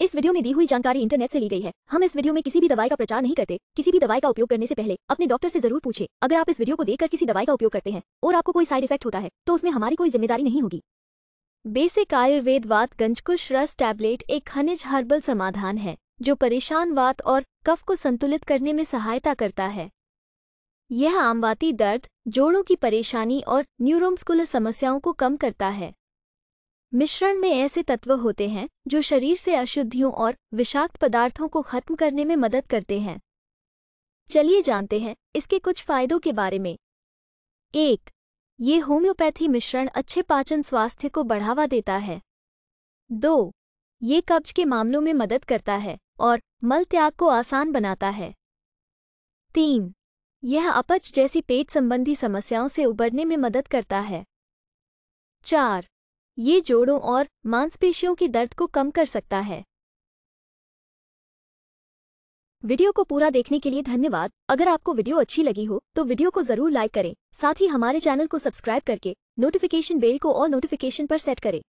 इस वीडियो में दी हुई जानकारी इंटरनेट से ली गई है हम इस वीडियो में किसी भी दवाई का प्रचार नहीं करते किसी भी दवाई का उपयोग करने से पहले अपने डॉक्टर से जरूर पूछे अगर आप इस वीडियो को देखकर किसी दवाई का उपयोग करते हैं और आपको कोई साइड इफेक्ट होता है तो उसमें हमारी कोई जिम्मेदारी नहीं होगी बेसिक आयुर्वेद वात गंजकुश रस टैबलेट एक खनिज हर्बल समाधान है जो परेशान वात और कफ को संतुलित करने में सहायता करता है यह आमवाती दर्द जोड़ों की परेशानी और न्यूरोमस्कुलर समस्याओं को कम करता है मिश्रण में ऐसे तत्व होते हैं जो शरीर से अशुद्धियों और विषाक्त पदार्थों को खत्म करने में मदद करते हैं चलिए जानते हैं इसके कुछ फायदों के बारे में एक ये होम्योपैथी मिश्रण अच्छे पाचन स्वास्थ्य को बढ़ावा देता है दो ये कब्ज के मामलों में मदद करता है और मल त्याग को आसान बनाता है तीन यह अपच जैसी पेट संबंधी समस्याओं से उबरने में मदद करता है चार ये जोड़ों और मांसपेशियों के दर्द को कम कर सकता है वीडियो को पूरा देखने के लिए धन्यवाद अगर आपको वीडियो अच्छी लगी हो तो वीडियो को जरूर लाइक करें साथ ही हमारे चैनल को सब्सक्राइब करके नोटिफिकेशन बेल को और नोटिफिकेशन पर सेट करें